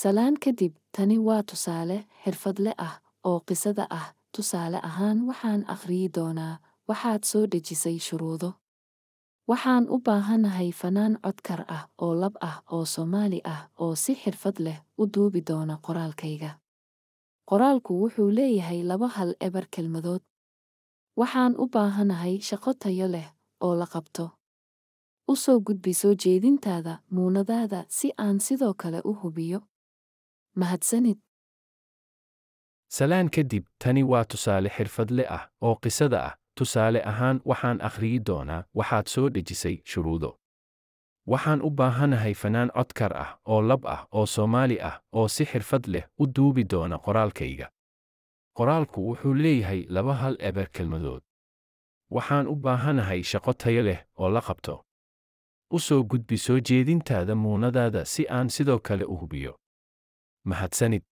salaan kadib tani waa tusaale xirfadle ah oo qisada ah tusaale ahaan waxaan akhriyi doonaa waxaad soo dejisay shuruudo waxaan u baahanahay fanaan codkar ah oo lab ah oo soomaali ah oo si xirfad leh u duubi doona qoraalkayga qoraalku wuxuu leeyahay laba hal eber kelmadood waxaan u baahanahay shaqo tayo leh oo la qabto u soo gudbi soo jeedintaada muunadaada si aan sidoo kale u hubiyo ma hadsanid salaan kadib tani waa tusaale xirfadle ah oo qisada ah tusaale ahaan waxaan akhriyi doonaa waxaad soo dhejisay shuruudo waxaan u baahanahay fanaan codkar ah oo lab ah oo soomaali ah oo si xirfad leh u duubi doona qoraalkayga qoraalku wuxuu leeyahay laba hal eber kelmadood waxaan u baahanahay shaqo tayo leh oo la qabto u soo gudbi soo jeedintaada muunadaada si aan sidoo kale u hubiyo ما هتساند